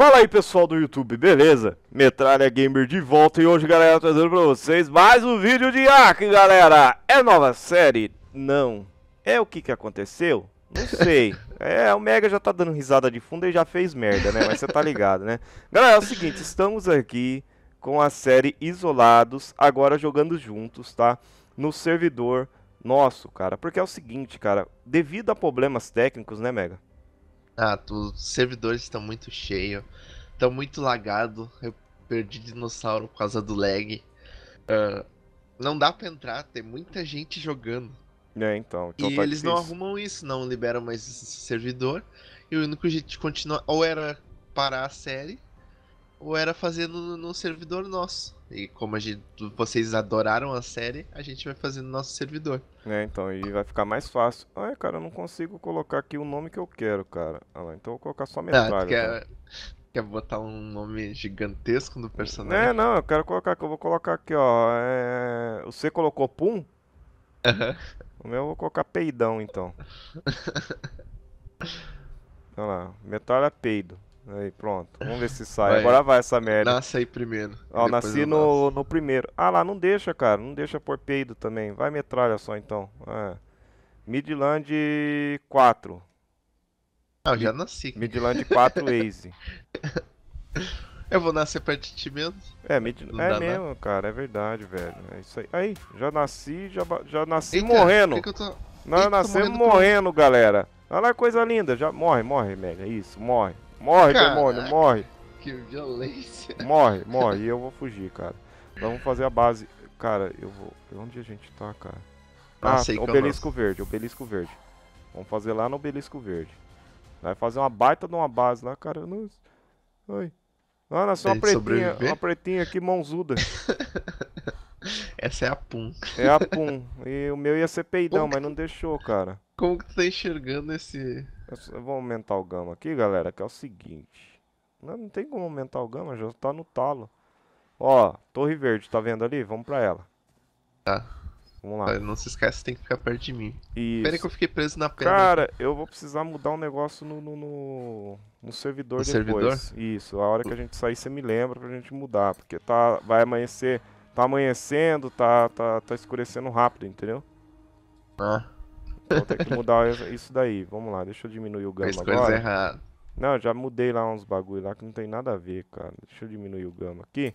Fala aí pessoal do YouTube, beleza? Metralha Gamer de volta e hoje galera trazendo pra vocês mais um vídeo de Ark galera! É nova série? Não. É o que que aconteceu? Não sei. É, o Mega já tá dando risada de fundo e já fez merda, né? Mas você tá ligado, né? Galera, é o seguinte, estamos aqui com a série Isolados, agora jogando juntos, tá? No servidor nosso, cara. Porque é o seguinte, cara, devido a problemas técnicos, né Mega? Ah, os servidores estão muito cheios, estão muito lagado. Eu perdi dinossauro por causa do lag. Uh, não dá para entrar, tem muita gente jogando. É, então. então e tá eles difícil. não arrumam isso, não liberam mais esse servidor. E o único jeito de continuar ou era parar a série, ou era fazer no, no servidor nosso. E como a gente, vocês adoraram a série, a gente vai fazer no nosso servidor. É, então, e vai ficar mais fácil. Ah, cara, eu não consigo colocar aqui o nome que eu quero, cara. Ah, lá, então eu vou colocar só metralha. Ah, quer, quer, botar um nome gigantesco no personagem? É, não, eu quero colocar aqui, eu vou colocar aqui, ó. É... Você colocou Pum? Uhum. O meu eu vou colocar peidão, então. Olha lá, metralha peido. Aí, pronto. Vamos ver se sai. Vai. Agora vai essa merda. Nasce aí primeiro. Ó, nasci no, no primeiro. Ah lá, não deixa, cara. Não deixa por peido também. Vai metralha só então. É. Midland 4. Ah, eu já nasci. Midland 4 Waze. Eu vou nascer perto de ti mesmo? É, mid... é mesmo, nada. cara, é verdade, velho. É isso aí. Aí, já nasci, já, já nasci Eita, morrendo. Que que eu tô... Nós Eita, nascemos morrendo, morrendo galera. Olha lá, coisa linda. Já... Morre, morre, Mega. É isso, morre. Morre, Caraca, demônio, morre. Que violência. Morre, morre. E eu vou fugir, cara. vamos fazer a base. Cara, eu vou. Onde a gente tá, cara? Ah, ah sei obelisco é verde, obelisco verde. Vamos fazer lá no obelisco verde. Vai fazer uma baita de uma base lá, cara. Não... Olha é só uma pretinha, uma pretinha aqui mãozuda. Essa é a Pum. É a Pum. E o meu ia ser peidão, Como mas não deixou, cara. Como que tu tá enxergando esse, eu vou aumentar o gama aqui, galera, que é o seguinte. Não, não tem como aumentar o gama, já tá no talo. Ó, torre verde, tá vendo ali? Vamos pra ela. Tá. Vamos lá. Não se esquece, tem que ficar perto de mim. Isso. Pera que eu fiquei preso na pedra. Cara, eu vou precisar mudar um negócio no, no, no, no servidor no depois. Servidor? Isso, a hora que a gente sair, você me lembra pra gente mudar. Porque tá, vai amanhecer, tá amanhecendo, tá, tá, tá escurecendo rápido, entendeu? Ah. Vou ter que mudar isso daí. Vamos lá, deixa eu diminuir o gama agora. coisa errada. Não, já mudei lá uns bagulho lá que não tem nada a ver, cara. Deixa eu diminuir o gama aqui.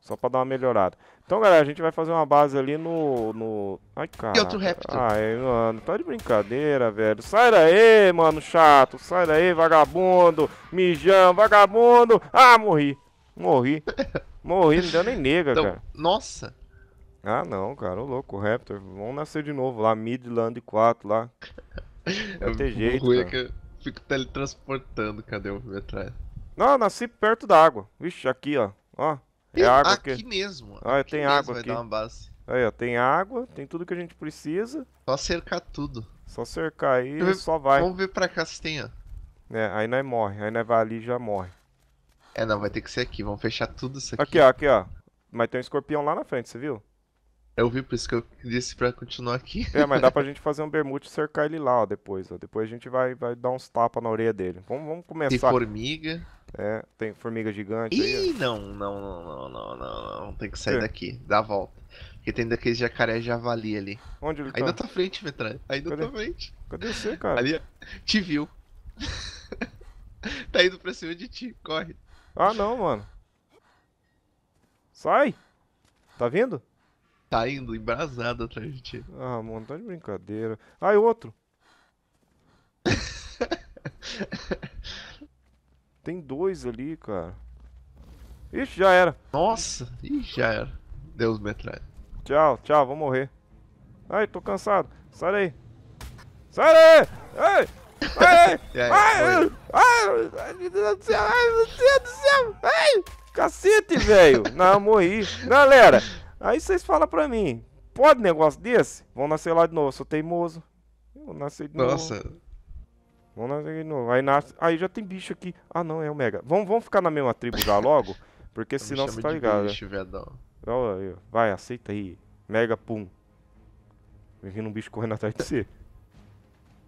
Só pra dar uma melhorada. Então, galera, a gente vai fazer uma base ali no... no... Ai, cara. E outro Raptor. Ai, mano, tá de brincadeira, velho. Sai daí, mano, chato. Sai daí, vagabundo. Mijão, vagabundo. Ah, morri. Morri. Morri, não deu nem nega, então, cara. Nossa. Ah, não, cara, o louco, o Raptor. Vamos nascer de novo lá, Midland 4 lá. Não é tem jeito. O Ruim é cara. que eu fico teletransportando, cadê o meu atrás? Não, eu nasci perto da água. Vixe, aqui, ó. Ó, é e água aqui. Aqui mesmo. Ah, aqui tem mesmo água vai aqui. Vai dar uma base. Aí, ó, tem água, tem tudo que a gente precisa. Só cercar tudo. Só cercar aí e só vai. Vamos ver pra cá se tem, ó. É, aí nós morre, aí nós vai ali e já morre. É, não, vai ter que ser aqui, vamos fechar tudo isso aqui. Aqui, ó, aqui, ó. Mas tem um escorpião lá na frente, você viu? Eu vi, por isso que eu disse pra continuar aqui. É, mas dá pra gente fazer um bermute e cercar ele lá, ó, depois. Ó. Depois a gente vai, vai dar uns tapas na orelha dele. Vamos, vamos começar. Tem formiga. É, tem formiga gigante. Ih, aí, não, não, não, não, não, não, Tem que sair daqui, dá a volta. Porque tem daqueles jacaré javali ali. Onde ele tá? Ainda tá frente, metralha. Ainda Cadê? tá frente. Cadê você, cara? Ali, te viu. tá indo pra cima de ti, corre. Ah, não, mano. Sai! Tá vindo? tá indo embrasado atrás de ti. Ah, mano, tá de brincadeira. Ah, e outro. Tem dois ali, cara. Ixi, já era. Nossa, ixi, já era. Deus me atrai. Tchau, tchau, vou morrer. Ai, tô cansado. Sai daí. Sai daí! Ai! Ai! aí, ai! Ai! Ai, meu Deus do céu! Ai, meu Deus do céu! Ai! Cacete, velho! Não, morri. Galera, Aí vocês falam pra mim, pode negócio desse? Vão nascer lá de novo, eu sou teimoso. Vou nascer de Nossa. novo. Nossa. Vão nascer de novo. Aí, nasce, aí já tem bicho aqui. Ah não, é o Mega. Vamos, vamos ficar na mesma tribo já logo? Porque senão você tá ligado. Né? Bicho, né? Vai, aceita aí. Mega pum. Vem vindo um bicho correndo atrás de você.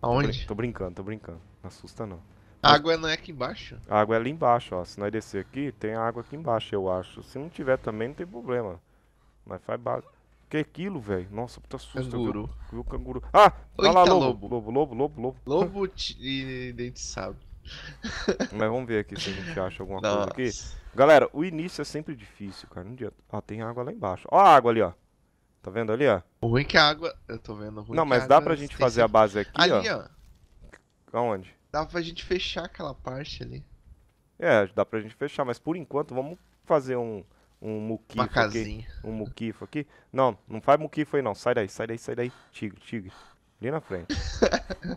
Aonde? Tô, brincando, tô brincando. Não assusta não. A água não é aqui embaixo? A água é ali embaixo, ó. Se nós descer aqui, tem água aqui embaixo, eu acho. Se não tiver também, não tem problema. Mas faz base. Que aquilo, velho? Nossa, puta susto. Canguru. Viu, canguru. Ah! Olha lá, lobo. Lobo, lobo, lobo, lobo. Lobo e dente sábio. Mas vamos ver aqui se a gente acha alguma Nossa. coisa aqui. Galera, o início é sempre difícil, cara. Não adianta. Ó, ah, tem água lá embaixo. Ó a água ali, ó. Tá vendo ali, ó? O ruim é que a água... Eu tô vendo ruim é Não, mas dá pra gente fazer sempre... a base aqui, ali, ó. Ali, ó. Aonde? Dá pra gente fechar aquela parte ali. É, dá pra gente fechar, mas por enquanto vamos fazer um um muquifo aqui. Um muquifo aqui. Não, não faz muquifo aí não. Sai daí, sai daí, sai daí. Tigre, tigre. Ali na frente.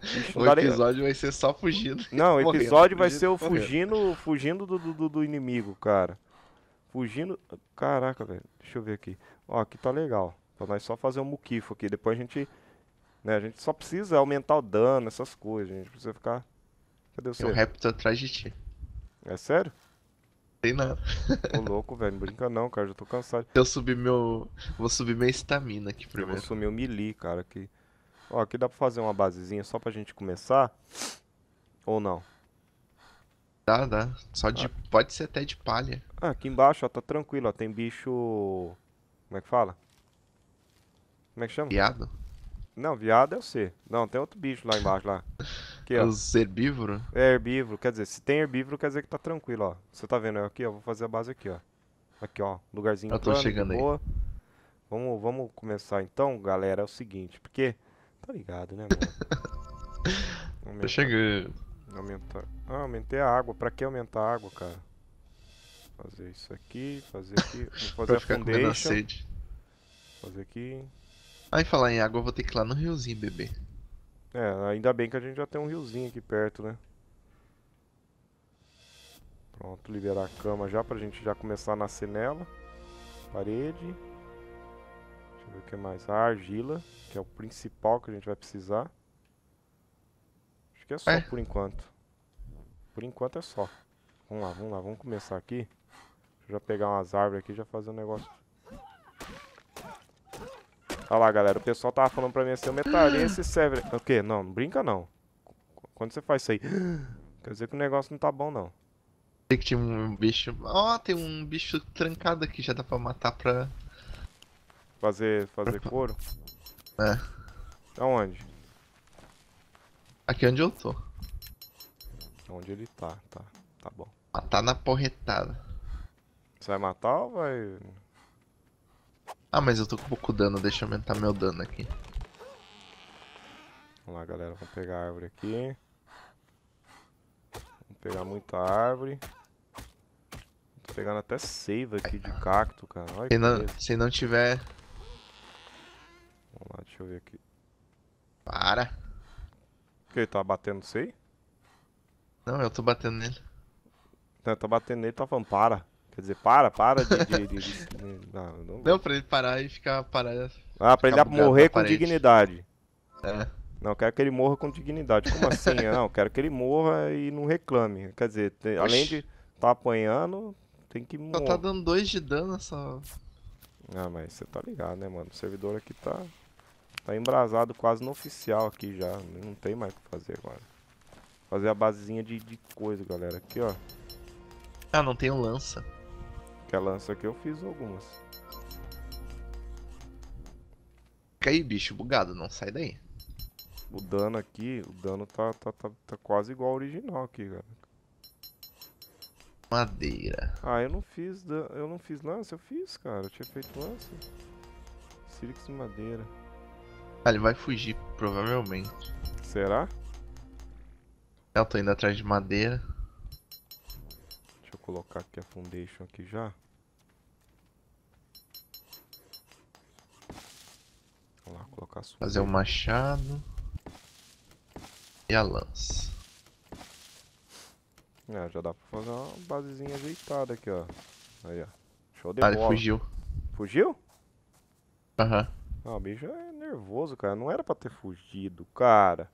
Ixi, o episódio vai ser só fugindo. Não, o episódio morrendo, vai fugindo, ser o fugindo, fugindo do, do, do, inimigo, cara. Fugindo. Caraca, velho. Deixa eu ver aqui. Ó, aqui tá legal. Pra nós só fazer um muquifo aqui. Depois a gente. Né, a gente só precisa aumentar o dano, essas coisas. A gente precisa ficar. Cadê o seu? Tem um atrás de ti. É sério? Tem nada. louco, velho, não brinca não, cara, já tô cansado. Eu subi meu. Vou subir minha estamina aqui primeiro. Eu vou sumir o melee, cara, que. Ó, aqui dá pra fazer uma basezinha só pra gente começar? Ou não? Dá, dá. Só de. Ah. Pode ser até de palha. Ah, aqui embaixo, ó, tá tranquilo, ó. Tem bicho. Como é que fala? Como é que chama? Viado? Não, viado é o C. Não, tem outro bicho lá embaixo lá. Aqui, ó. Os herbívoros? É herbívoro, quer dizer, se tem herbívoro, quer dizer que tá tranquilo, ó. Você tá vendo é aqui, ó, vou fazer a base aqui, ó. Aqui, ó, lugarzinho Eu tá tô plano, chegando boa. aí. Vamos, vamos começar então, galera, é o seguinte, porque... Tá ligado, né, mano? Tá aumentar. Tô chegando. Aumentar. Ah, aumentei a água. Pra que aumentar a água, cara? Fazer isso aqui, fazer aqui. Vou fazer pra a foundation. Fazer aqui. Aí falar em água, eu vou ter que ir lá no riozinho beber. É, ainda bem que a gente já tem um riozinho aqui perto, né? Pronto, liberar a cama já pra gente já começar a nascer nela. Parede. Deixa eu ver o que mais. A argila, que é o principal que a gente vai precisar. Acho que é só é. por enquanto. Por enquanto é só. Vamos lá, vamos lá, vamos começar aqui. Deixa eu já pegar umas árvores aqui e já fazer um negócio Olha lá, galera. O pessoal tava falando pra mim assim, o Metalense server. O quê? Não, não brinca não. Quando você faz isso aí... Quer dizer que o negócio não tá bom, não. Tem que ter um bicho... Ó, oh, tem um bicho trancado aqui. Já dá pra matar pra... Fazer... Fazer couro? É. Aonde? Aqui é onde eu tô. Onde ele tá, tá. Tá bom. Matar na porretada. Você vai matar ou vai... Ah, mas eu tô com pouco dano, deixa eu aumentar meu dano aqui. Vamos lá, galera, vamos pegar a árvore aqui. Vamos pegar muita árvore. Tô pegando até seiva aqui de cacto, cara. Olha se, não, se não tiver... Vamos lá, deixa eu ver aqui. Para! O que, ele tá batendo sei? Não, eu tô batendo nele. Não, eu tô batendo nele, tá falando para. Quer dizer, para, para de. de, de, de não, não... não, pra ele parar e ficar parado. Ah, pra ele morrer com dignidade. É. Não, quero que ele morra com dignidade. Como assim? não, quero que ele morra e não reclame. Quer dizer, tem, além de tá apanhando, tem que morrer. Só tá dando dois de dano essa. Ah, mas você tá ligado, né, mano? O servidor aqui tá. Tá embrasado quase no oficial aqui já. Não tem mais o que fazer agora. Fazer a basezinha de, de coisa, galera. Aqui, ó. Ah, não tem lança aquela lança aqui eu fiz algumas. Fica aí, bicho, bugado, não sai daí. O dano aqui, o dano tá, tá, tá, tá quase igual ao original aqui, cara. Madeira. Ah, eu não fiz eu não fiz lança, eu fiz, cara. Eu tinha feito lança. Sirix de madeira. Ah, ele vai fugir, provavelmente. Será? Eu tô indo atrás de madeira colocar aqui a foundation aqui já. Vamos lá, colocar Fazer o um machado. E a lança. É, já dá pra fazer uma basezinha ajeitada aqui, ó. Aí, ó. Show de ah, bola. ele fugiu. Fugiu? Aham. Uhum. Ah, o bicho é nervoso, cara. Não era pra ter fugido, cara.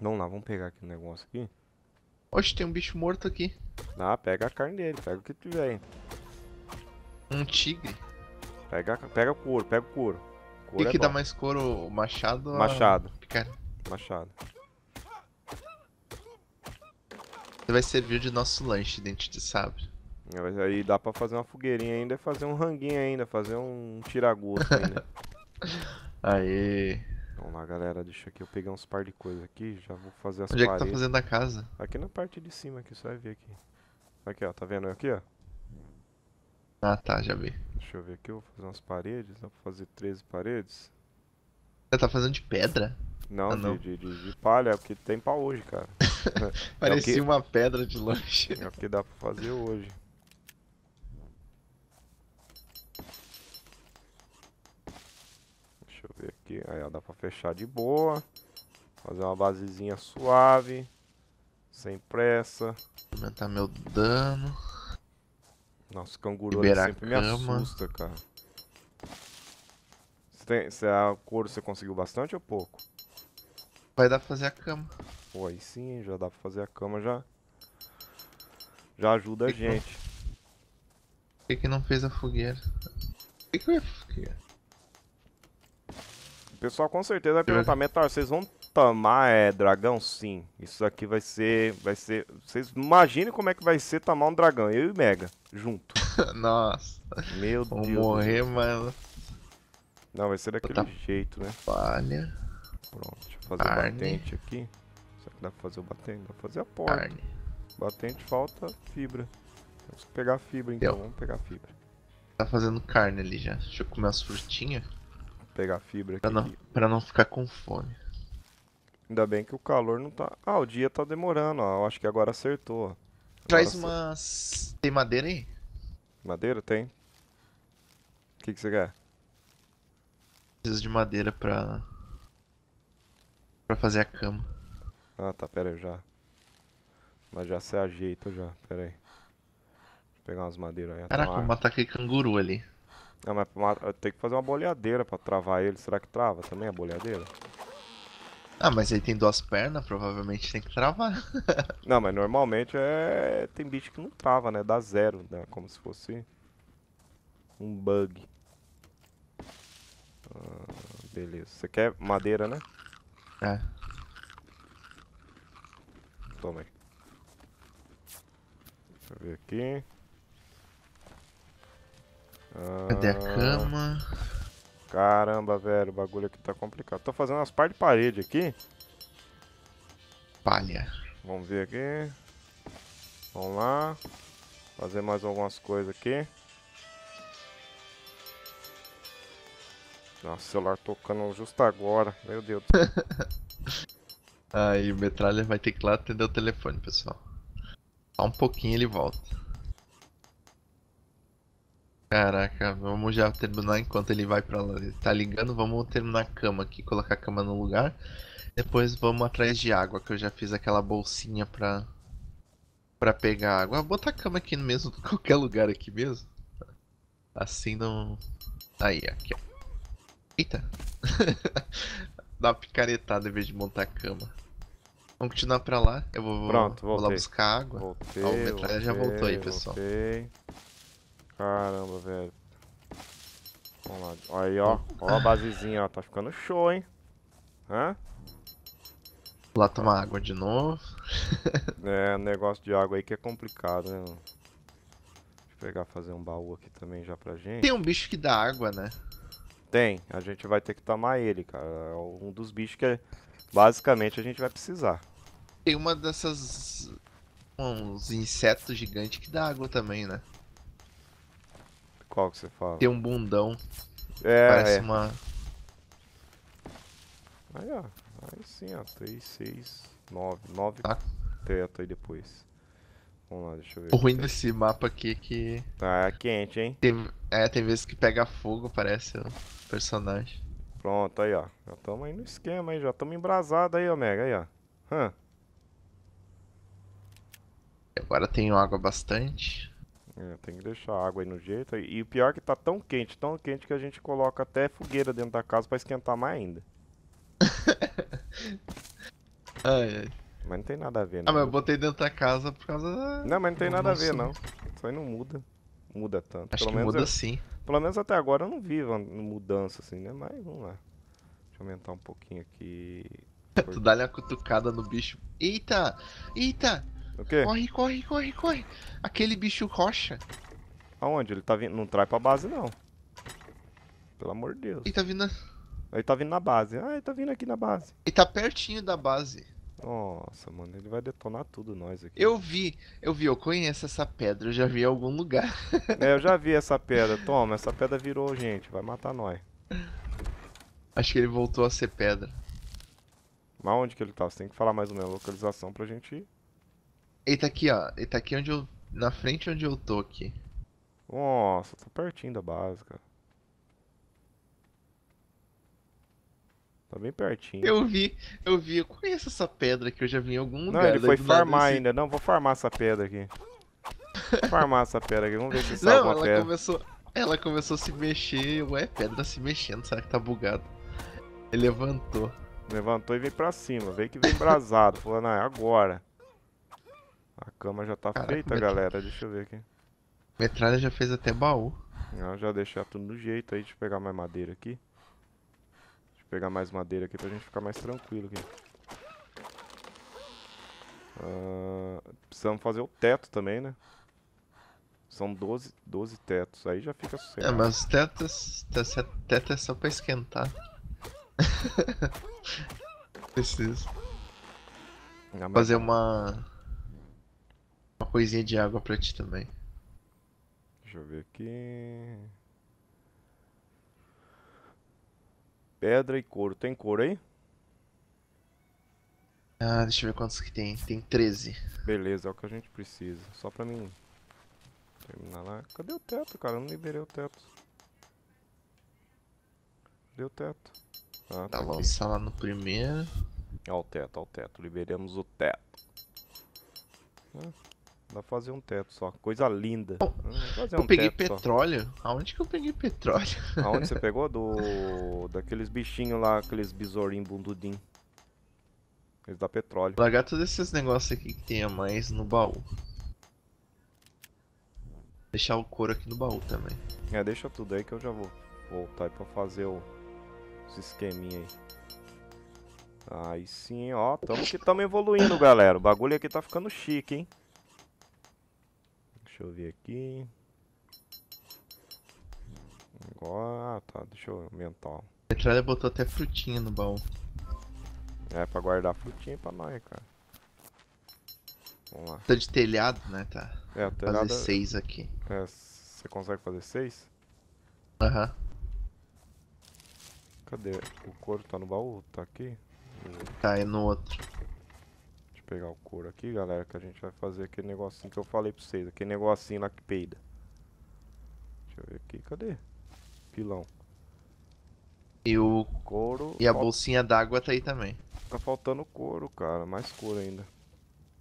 Vamos lá, vamos pegar aqui o um negócio aqui. Oxe, tem um bicho morto aqui. Ah, pega a carne dele, pega o que tiver aí. Um tigre? Pega, pega o couro, pega o couro. O que, é que dá mais couro? o Machado? Machado. A... Machado. Você vai servir de nosso lanche, dente de sabre. Aí dá pra fazer uma fogueirinha ainda, fazer um ranguinho ainda, fazer um tiragosto ainda. Aê. Vamos então, lá, galera. Deixa aqui eu pegar uns par de coisas aqui. Já vou fazer as Onde paredes. é que tá fazendo a casa? Aqui na parte de cima, que Você vai ver aqui. Aqui, ó. Tá vendo aqui, ó? Ah, tá. Já vi. Deixa eu ver aqui. Eu vou fazer umas paredes. Dá pra fazer 13 paredes. Você tá fazendo de pedra? Não, ah, não. De, de, de, palha. porque é tem pra hoje, cara. É Parecia é que... uma pedra de lanche. É o que dá pra fazer hoje. aqui. Aí, ó, dá pra fechar de boa. Fazer uma basezinha suave. Sem pressa. Aumentar meu dano. Nossa, o canguru sempre me assusta, cara. Você tem, você, a couro você conseguiu bastante ou pouco? Vai dar pra fazer a cama. Pô, aí sim, já dá pra fazer a cama, já... Já ajuda que a gente. Por que, que não fez a fogueira? Por que, que eu ia fogueira? pessoal com certeza vai perguntar, Metal, vocês vão tamar é, dragão? Sim. Isso aqui vai ser, vai ser... Vocês imaginem como é que vai ser tamar um dragão, eu e Mega, junto. Nossa. Meu Vou Deus. Vou morrer, mano. Não, vai ser daquele Puta jeito, né? Falha. Pronto, deixa eu fazer Arne. o batente aqui. Será que dá pra fazer o batente? Dá pra fazer a porta. Arne. Batente falta fibra. Vamos pegar fibra então, Deu. vamos pegar fibra. Tá fazendo carne ali já. Deixa eu comer as frutinhas pegar fibra aqui. Pra não, pra não ficar com fome. Ainda bem que o calor não tá... Ah, o dia tá demorando, ó. Eu acho que agora acertou, agora Traz umas... Tem madeira aí? Madeira? Tem. O que, que você quer? Preciso de madeira pra... Pra fazer a cama. Ah, tá. Pera aí, já. Mas já se ajeita já. Pera aí. Vou pegar umas madeiras aí. Caraca, eu vou matar aquele canguru ali. Não, mas tem que fazer uma boleadeira pra travar ele. Será que trava também a boleadeira? Ah, mas ele tem duas pernas, provavelmente tem que travar. não, mas normalmente é. Tem bicho que não trava, né? Dá zero, né? Como se fosse um bug. Ah, beleza. Você quer madeira, né? É. Toma aí. Deixa eu ver aqui. Cadê a ah, cama? Caramba, velho, o bagulho aqui tá complicado. Tô fazendo umas par de parede aqui. Palha. Vamos ver aqui. Vamos lá. Fazer mais algumas coisas aqui. Nossa, o celular tocando justo agora. Meu Deus. Aí, o Metralha vai ter que ir lá atender o telefone, pessoal. Só um pouquinho ele volta. Caraca, vamos já terminar enquanto ele vai pra lá. Ele tá ligando, vamos terminar a cama aqui, colocar a cama no lugar. Depois vamos atrás de água, que eu já fiz aquela bolsinha pra, pra pegar água. Ah, botar a cama aqui mesmo, qualquer lugar aqui mesmo. Assim não... Aí, aqui, ó. Eita! Dá uma picaretada em vez de montar a cama. Vamos continuar pra lá, eu vou, Pronto, vou lá buscar água. Voltei, Ó, o metralha já voltou aí, pessoal. Voltei. Caramba, velho. Vamos lá. Aí, ó. Ó a basezinha, ó. Tá ficando show, hein? Hã? Lá tomar água de novo. é, negócio de água aí que é complicado, né? Deixa eu pegar, fazer um baú aqui também já pra gente. Tem um bicho que dá água, né? Tem. A gente vai ter que tomar ele, cara. É um dos bichos que é, basicamente a gente vai precisar. Tem uma dessas... Uns insetos gigantes que dá água também, né? Qual que você fala? Tem um bundão. É, Parece é. uma... Aí, ó. Aí sim, ó. 3, 6, 9. 9 tá. teto aí depois. Vamos lá, deixa eu ver. O ruim desse mapa aqui é que... Tá é quente, hein? Tem... É, tem vezes que pega fogo, parece, o personagem. Pronto, aí, ó. Já estamos aí no esquema, aí. Já estamos embrasados aí, Omega. Aí, ó. Agora tenho água bastante. É, tem que deixar a água aí no jeito. E o pior é que tá tão quente, tão quente que a gente coloca até fogueira dentro da casa pra esquentar mais ainda. ai, ai. Mas não tem nada a ver, né? Ah, mas eu botei dentro da casa por causa da... Não, mas não tem nada a ver, não. Isso aí não muda. Muda tanto. Acho pelo que muda eu... sim. Pelo menos até agora eu não vi mudança, assim, né? Mas vamos lá. Deixa eu aumentar um pouquinho aqui. tu dá uma cutucada no bicho. Eita! Eita! O quê? Corre, corre, corre, corre. Aquele bicho rocha. Aonde? Ele tá vindo. Não trai pra base, não. Pelo amor de Deus. Ele tá vindo na... Ele tá vindo na base. Ah, ele tá vindo aqui na base. Ele tá pertinho da base. Nossa, mano, ele vai detonar tudo nós aqui. Eu vi, eu vi, eu conheço essa pedra, eu já vi em algum lugar. é, eu já vi essa pedra. Toma, essa pedra virou gente, vai matar nós. Acho que ele voltou a ser pedra. Mas onde que ele tá? Você tem que falar mais ou menos a localização pra gente ir. Ele tá aqui, ó. Ele tá aqui onde eu. Na frente onde eu tô aqui. Nossa, tá pertinho da base, cara. Tá bem pertinho. Eu vi, eu vi, eu conheço essa pedra que eu já vi em algum lugar. Não, ele foi farmar ainda. Não, vou farmar essa pedra aqui. Vou farmar essa pedra aqui, vamos ver se sai Não, ela pedra. começou, ela começou a se mexer. Ué, pedra se mexendo, será que tá bugado? Ele levantou. Levantou e veio pra cima, veio que veio brasado. Falando, ah, é agora. A cama já tá Caraca, feita, galera. Deixa eu ver aqui. Metralha já fez até baú. Eu já deixar tudo no jeito aí. Deixa eu pegar mais madeira aqui. Deixa eu pegar mais madeira aqui pra gente ficar mais tranquilo aqui. Uh, precisamos fazer o teto também, né? São 12, 12 tetos, aí já fica sossegado. É, mas os tetos, teto é só pra esquentar. Preciso. Ah, fazer uma coisinha de água pra ti também. Deixa eu ver aqui. Pedra e couro. Tem couro aí? Ah, deixa eu ver quantos que tem. Tem 13. Beleza, é o que a gente precisa. Só pra mim terminar lá. Cadê o teto, cara? Eu não liberei o teto. Cadê o teto? Ah, tá, tá lançar tá lá no primeiro. Ó o teto, ó o teto. Liberamos o teto. Ah. Dá pra fazer um teto só. Coisa linda. Bom, eu um peguei petróleo. Só. Aonde que eu peguei petróleo? Aonde você pegou? Do. Daqueles bichinhos lá, aqueles besourinhos bundudim. Eles dão petróleo. Largar todos esses negócios aqui que tem a mais no baú. Deixar o couro aqui no baú também. É, deixa tudo aí que eu já vou voltar aí pra fazer o... os esqueminha aí. Aí sim, ó, tamo que tamo evoluindo, galera. O bagulho aqui tá ficando chique, hein? Deixa eu ver aqui. Agora, ah, tá, deixa eu aumentar. A tirada botou até frutinha no baú. É, pra guardar frutinha pra nós, cara. Vamos lá. Tá de telhado, né, tá? É, telhado... Fazer é- seis aqui. É, você consegue fazer seis? Aham. Uh -huh. Cadê? O couro tá no baú? Tá aqui? Tá, é no outro pegar o couro aqui, galera, que a gente vai fazer aquele negocinho que eu falei pra vocês. Aquele negocinho lá que peida. Deixa eu ver aqui, cadê? Pilão. E o couro. E a falta... bolsinha d'água tá aí também. Tá faltando couro, cara. Mais couro ainda.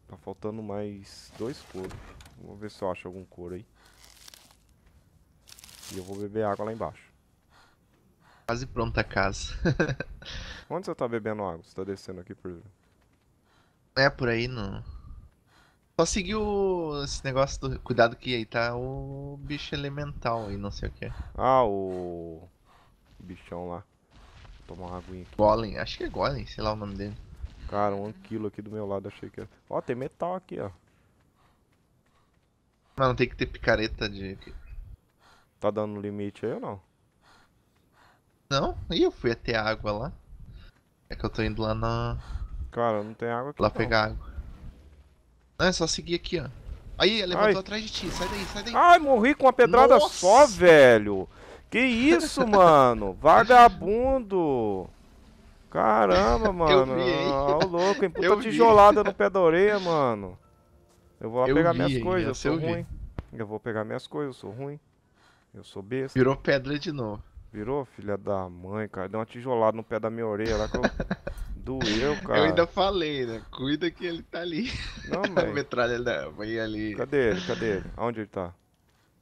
Tá faltando mais dois couro. Vou ver se eu acho algum couro aí. E eu vou beber água lá embaixo. Quase pronta a casa. Onde você tá bebendo água? Você tá descendo aqui por é, por aí não. Só seguir o... esse negócio do. Cuidado que aí tá o bicho elemental e não sei o que. Ah, o. o bichão lá. Vou tomar uma aguinha aqui. Golem, acho que é Golem, sei lá o nome dele. Cara, um quilo aqui do meu lado, achei que era. Ó, tem metal aqui, ó. Mas não tem que ter picareta de. Tá dando limite aí ou não? Não? e eu fui até a água lá. É que eu tô indo lá na. Cara, não tem água aqui. Lá não. pegar água. Não, ah, é só seguir aqui, ó. Aí, levantou Ai. atrás de ti. Sai daí, sai daí. Ai, morri com uma pedrada Nossa. só, velho. Que isso, mano? Vagabundo. Caramba, mano. Vi, ah, o louco, hein? Puta eu tijolada vi. no pé da orelha, mano. Eu vou lá eu pegar vi, minhas coisas, eu sou eu ruim. Eu vou pegar minhas coisas, eu sou ruim. Eu sou besta. Virou pedra de novo. Virou, filha da mãe, cara. Deu uma tijolada no pé da minha orelha lá que eu Doeu, cara. Eu ainda falei, né? Cuida que ele tá ali. Não, mas... a metralha da mãe ali. Cadê ele? Cadê ele? Onde ele tá?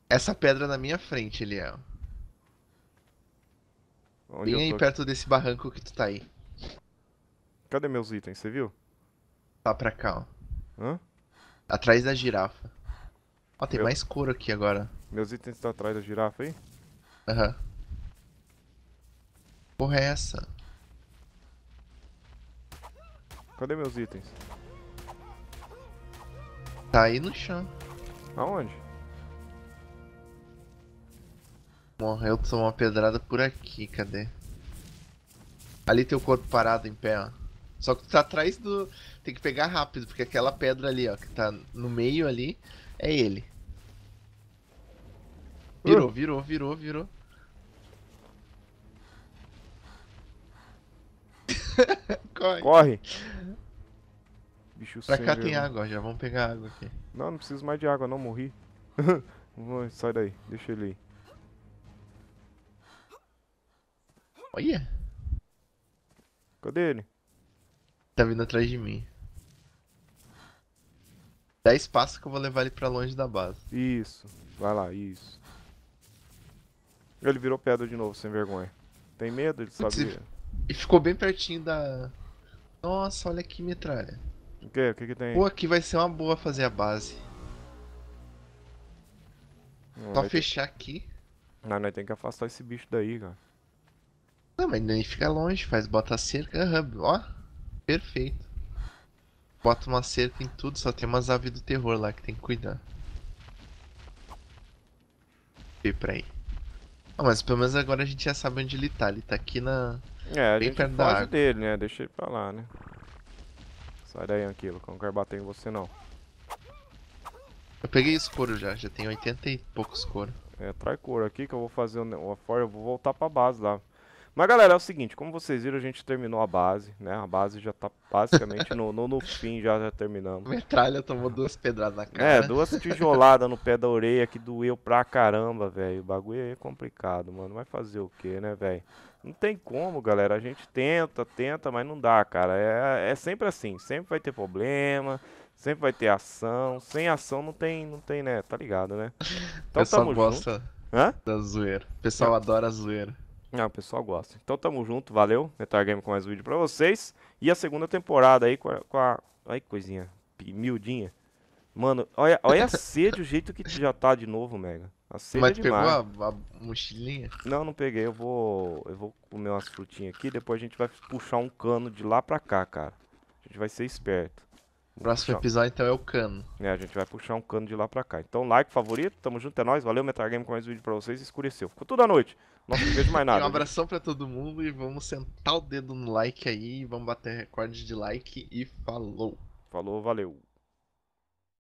Essa pedra na minha frente, Eliel. É. Onde Bem aí perto desse barranco que tu tá aí. Cadê meus itens? Você viu? Tá pra cá, ó. Hã? Atrás da girafa. Ó, tem Meu... mais couro aqui agora. Meus itens estão atrás da girafa aí? Aham. Uhum. Porra é essa? Cadê meus itens? Tá aí no chão. Aonde? Morreu, tomou uma pedrada por aqui, cadê? Ali tem o corpo parado em pé, ó. Só que tu tá atrás do. Tem que pegar rápido, porque aquela pedra ali, ó, que tá no meio ali, é ele. Virou, uh. virou, virou, virou. Corre. Corre. Bicho pra cá tem água já, vamos pegar água aqui. Não, não preciso mais de água não, morri. Sai daí, deixa ele aí. Olha! Cadê ele? Tá vindo atrás de mim. Dá espaço que eu vou levar ele pra longe da base. Isso, vai lá, isso. Ele virou pedra de novo, sem vergonha. Tem medo? Ele Putz, E ficou bem pertinho da. Nossa, olha que metralha. O que? O que, que tem? Pô, aqui vai ser uma boa fazer a base. Só fechar aqui. Não, nós tem que afastar esse bicho daí, cara. Não, mas nem fica longe, faz, bota a cerca, hub, ó. Perfeito. Bota uma cerca em tudo, só tem umas aves do terror lá que tem que cuidar. E pra aí. Ah, mas pelo menos agora a gente já sabe onde ele tá. Ele tá aqui na. É, a Bem gente dele, né? Deixa ele pra lá, né? Sai daí, Anquilo, que eu não quero bater em você não. Eu peguei os couro já, já tenho 80 e poucos couro. É, trai couro aqui que eu vou fazer uma fora, eu vou voltar pra base lá. Mas galera, é o seguinte, como vocês viram, a gente terminou a base, né? A base já tá basicamente no, no, no fim, já, já terminamos. Metralha tomou duas pedradas na cara. É, duas tijoladas no pé da orelha que doeu pra caramba, velho. O bagulho aí é complicado, mano. Vai fazer o quê, né, velho? Não tem como, galera. A gente tenta, tenta, mas não dá, cara. É, é sempre assim. Sempre vai ter problema, sempre vai ter ação. Sem ação não tem, não tem, né? Tá ligado, né? Então Pessoal tamo gosta junto. Hã? da zoeira. O pessoal é. adora a zoeira. Ah, o pessoal gosta. Então tamo junto, valeu. Netar Game com mais um vídeo pra vocês. E a segunda temporada aí com a. Com a... Ai, coisinha. Miudinha. Mano, olha, olha a sede o jeito que já tá de novo, Mega. Mas pegou a, a, mochilinha? Não, não peguei. Eu vou, eu vou comer umas frutinhas aqui. Depois a gente vai puxar um cano de lá pra cá, cara. A gente vai ser esperto. O Próximo puxar... episódio então é o cano. É, a gente vai puxar um cano de lá pra cá. Então, like, favorito, tamo junto, é nóis. Valeu, Metagame com mais um vídeo pra vocês. Escureceu. Ficou toda a noite. Nossa, não vejo mais nada. um abração pra todo mundo e vamos sentar o dedo no like aí. Vamos bater recorde de like e falou. Falou, valeu.